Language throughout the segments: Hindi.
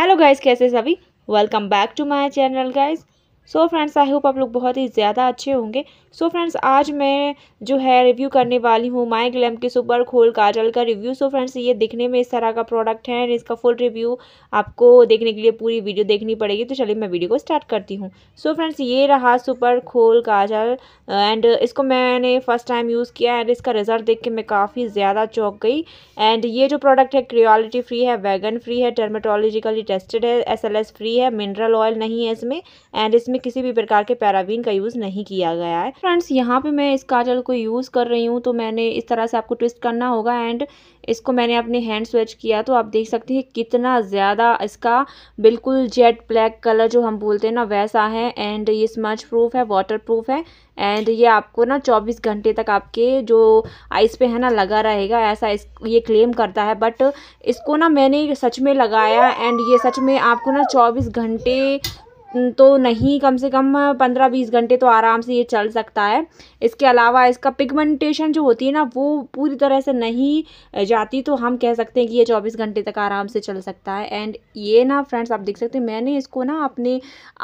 हेलो गाइस कैसे सभी welcome back to my channel guys so friends I hope आप लोग बहुत ही ज़्यादा अच्छे होंगे सो so फ्रेंड्स आज मैं जो है रिव्यू करने वाली हूँ माई ग्लैम के सुपर खोल काजल का रिव्यू सो so फ्रेंड्स ये दिखने में इस तरह का प्रोडक्ट है एंड इसका फुल रिव्यू आपको देखने के लिए पूरी वीडियो देखनी पड़ेगी तो चलिए मैं वीडियो को स्टार्ट करती हूँ सो so फ्रेंड्स ये रहा सुपर खोल काजल एंड इसको मैंने फर्स्ट टाइम यूज़ किया एंड इसका रिजल्ट देख के मैं काफ़ी ज़्यादा चौंक गई एंड ये जो प्रोडक्ट है क्रियोलिटी फ्री है वैगन फ्री है टर्मेटोलॉजिकली टेस्टेड है एस फ्री है मिनरल ऑयल नहीं है इसमें एंड इसमें इसमें किसी भी प्रकार के पैराबीन का यूज़ नहीं किया गया है फ्रेंड्स यहाँ पे मैं इस काजल को यूज़ कर रही हूँ तो मैंने इस तरह से आपको ट्विस्ट करना होगा एंड इसको मैंने अपने हैंड स्वेच किया तो आप देख सकते हैं कितना ज़्यादा इसका बिल्कुल जेट ब्लैक कलर जो हम बोलते हैं ना वैसा है एंड ये स्मच प्रूफ है वाटर प्रूफ है एंड ये आपको ना 24 घंटे तक आपके जो आइस पे है ना लगा रहेगा ऐसा इस ये क्लेम करता है बट इसको ना मैंने सच में लगाया एंड ये सच में आपको ना 24 घंटे तो नहीं कम से कम पंद्रह बीस घंटे तो आराम से ये चल सकता है इसके अलावा इसका पिगमेंटेशन जो होती है ना वो पूरी तरह से नहीं जाती तो हम कह सकते हैं कि ये चौबीस घंटे तक आराम से चल सकता है एंड ये ना फ्रेंड्स आप देख सकते हैं मैंने इसको ना अपने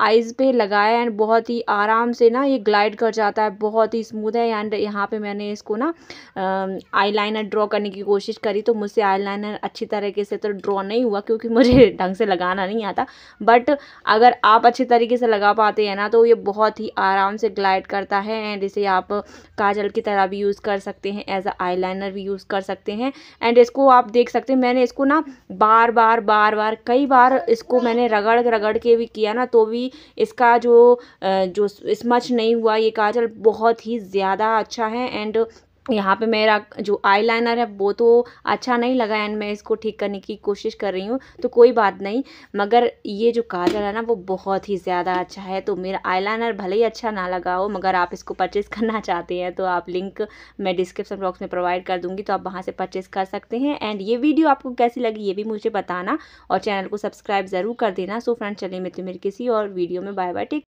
आइज़ पे लगाया एंड बहुत ही आराम से ना ये ग्लाइड कर जाता है बहुत ही स्मूथ है एंड यहाँ पर मैंने इसको ना लाइनर ड्रॉ करने की कोशिश करी तो मुझसे लाइनर अच्छी तरीके से तो ड्रॉ नहीं हुआ क्योंकि मुझे ढंग से लगाना नहीं आता बट अगर आप अच्छे तरीके से लगा पाते हैं ना तो ये बहुत ही आराम से ग्लाइड करता है एंड इसे आप काजल की तरह भी यूज़ कर सकते हैं एज अ आई भी यूज़ कर सकते हैं एंड इसको आप देख सकते हैं मैंने इसको ना बार बार बार बार कई बार इसको मैंने रगड़ रगड़ के भी किया ना तो भी इसका जो जो स्मच नहीं हुआ ये काजल बहुत ही ज़्यादा अच्छा है एंड यहाँ पे मेरा जो आईलाइनर है वो तो अच्छा नहीं लगा एंड मैं इसको ठीक करने की कोशिश कर रही हूँ तो कोई बात नहीं मगर ये जो काजल है ना वो बहुत ही ज़्यादा अच्छा है तो मेरा आईलाइनर भले ही अच्छा ना लगा हो मगर आप इसको परचेज़ करना चाहते हैं तो आप लिंक मैं डिस्क्रिप्सन बॉक्स में प्रोवाइड कर दूँगी तो आप वहाँ से परचेज़ कर सकते हैं एंड ये वीडियो आपको कैसी लगी ये भी मुझे बताना और चैनल को सब्सक्राइब ज़रूर कर देना सो फ्रेंड चलिए तो मेरे किसी और वीडियो में बाय बाय टेक